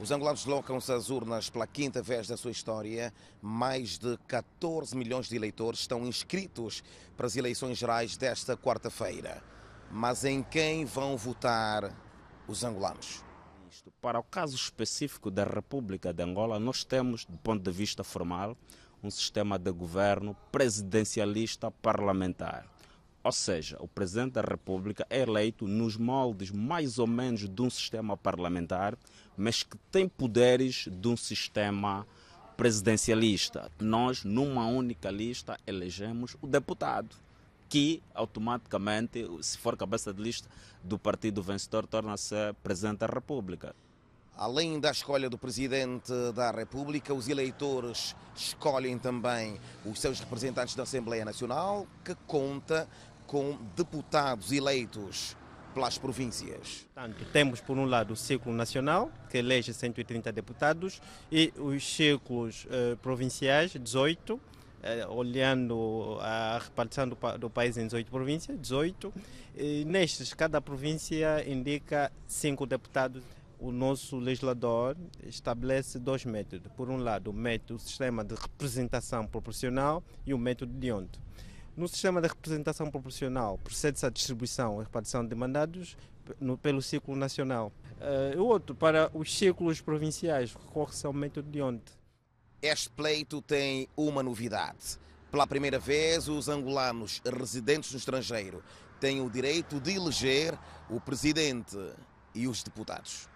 Os angolanos deslocam-se às urnas pela quinta vez da sua história. Mais de 14 milhões de eleitores estão inscritos para as eleições gerais desta quarta-feira. Mas em quem vão votar os angolanos? Para o caso específico da República de Angola, nós temos, do ponto de vista formal, um sistema de governo presidencialista parlamentar. Ou seja, o Presidente da República é eleito nos moldes mais ou menos de um sistema parlamentar, mas que tem poderes de um sistema presidencialista. Nós, numa única lista, elegemos o deputado, que automaticamente, se for cabeça de lista do partido vencedor, torna-se Presidente da República. Além da escolha do Presidente da República, os eleitores escolhem também os seus representantes da Assembleia Nacional, que conta com deputados eleitos pelas províncias. Portanto, temos por um lado o círculo nacional, que elege 130 deputados, e os círculos eh, provinciais, 18, eh, olhando a repartição do, do, país em 18 províncias, 18. E nestes, cada província indica cinco deputados. O nosso legislador estabelece dois métodos. Por um lado, o método, o sistema de representação proporcional e o método de ontem. No sistema da representação proporcional, procede-se à distribuição e repartição de mandados no, pelo círculo nacional. Uh, outro, para os círculos provinciais, recorre-se ao método de onde? Este pleito tem uma novidade. Pela primeira vez, os angolanos residentes no estrangeiro têm o direito de eleger o presidente e os deputados.